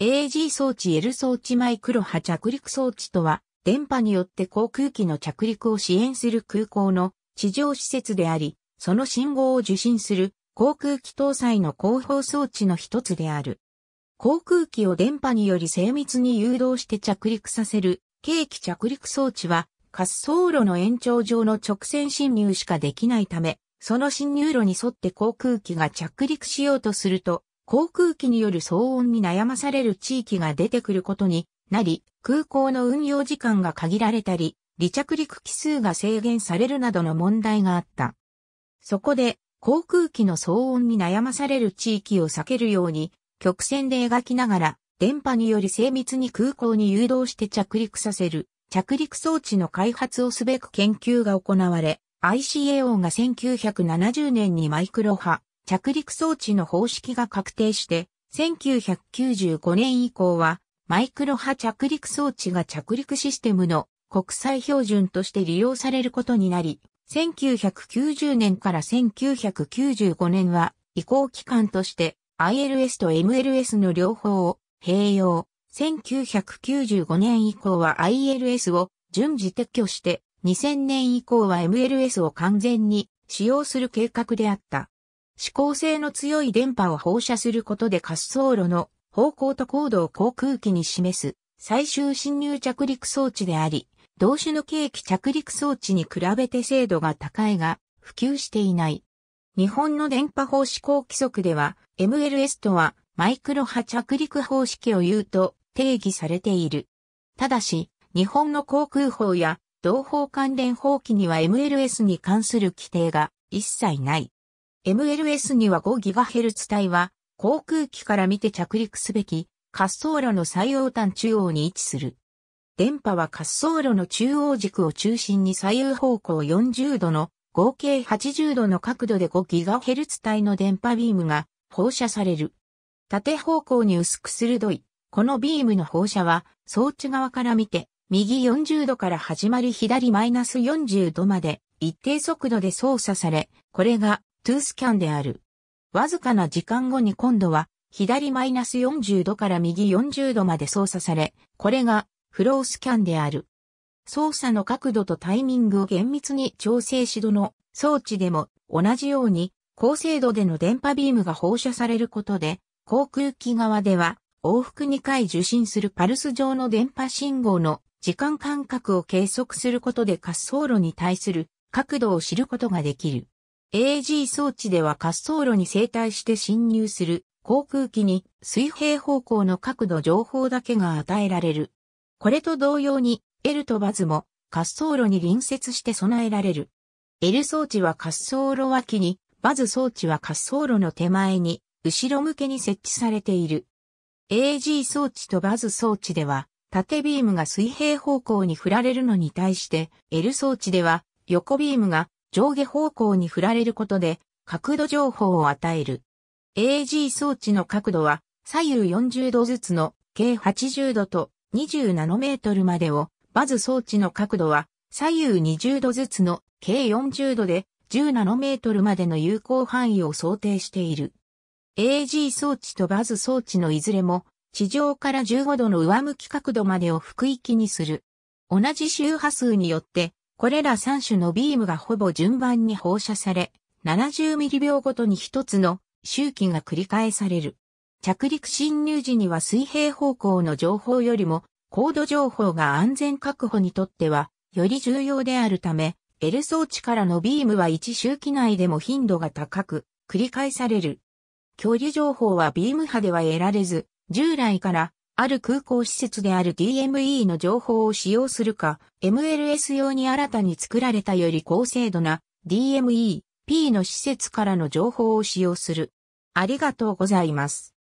AG 装置 L 装置マイクロ波着陸装置とは、電波によって航空機の着陸を支援する空港の地上施設であり、その信号を受信する航空機搭載の広報装置の一つである。航空機を電波により精密に誘導して着陸させる、軽機着陸装置は、滑走路の延長上の直線侵入しかできないため、その侵入路に沿って航空機が着陸しようとすると、航空機による騒音に悩まされる地域が出てくることになり、空港の運用時間が限られたり、離着陸機数が制限されるなどの問題があった。そこで、航空機の騒音に悩まされる地域を避けるように、曲線で描きながら、電波により精密に空港に誘導して着陸させる、着陸装置の開発をすべく研究が行われ、ICAO が1970年にマイクロ波、着陸装置の方式が確定して、1995年以降は、マイクロ波着陸装置が着陸システムの国際標準として利用されることになり、1990年から1995年は移行期間として ILS と MLS の両方を併用。1995年以降は ILS を順次撤去して2000年以降は MLS を完全に使用する計画であった。指向性の強い電波を放射することで滑走路の方向と高度を航空機に示す最終侵入着陸装置であり、同種の計器着陸装置に比べて精度が高いが、普及していない。日本の電波法施行規則では、MLS とはマイクロ波着陸方式を言うと定義されている。ただし、日本の航空法や同法関連法規には MLS に関する規定が一切ない。MLS には 5GHz 帯は、航空機から見て着陸すべき、滑走路の最横端中央に位置する。電波は滑走路の中央軸を中心に左右方向40度の合計80度の角度で 5GHz 帯の電波ビームが放射される。縦方向に薄く鋭い、このビームの放射は装置側から見て右40度から始まり左マイナス40度まで一定速度で操作され、これがトゥースキャンである。わずかな時間後に今度は、左マイナス40度から右40度まで操作され、これがフロースキャンである。操作の角度とタイミングを厳密に調整しどの装置でも同じように高精度での電波ビームが放射されることで、航空機側では往復2回受信するパルス上の電波信号の時間間隔を計測することで滑走路に対する角度を知ることができる。AG 装置では滑走路に生体して侵入する航空機に水平方向の角度情報だけが与えられる。これと同様に L とバズも滑走路に隣接して備えられる。L 装置は滑走路脇に、バズ装置は滑走路の手前に、後ろ向けに設置されている。AG 装置とバズ装置では、縦ビームが水平方向に振られるのに対して、L 装置では、横ビームが上下方向に振られることで角度情報を与える。AG 装置の角度は左右40度ずつの計80度と20ナノメートルまでを、バズ装置の角度は左右20度ずつの計40度で10ナノメートルまでの有効範囲を想定している。AG 装置とバズ装置のいずれも地上から15度の上向き角度までを副域にする。同じ周波数によってこれら3種のビームがほぼ順番に放射され、70ミリ秒ごとに1つの周期が繰り返される。着陸侵入時には水平方向の情報よりも高度情報が安全確保にとってはより重要であるため、L 装置からのビームは1周期内でも頻度が高く繰り返される。距離情報はビーム波では得られず、従来からある空港施設である DME の情報を使用するか、MLS 用に新たに作られたより高精度な DME、P の施設からの情報を使用する。ありがとうございます。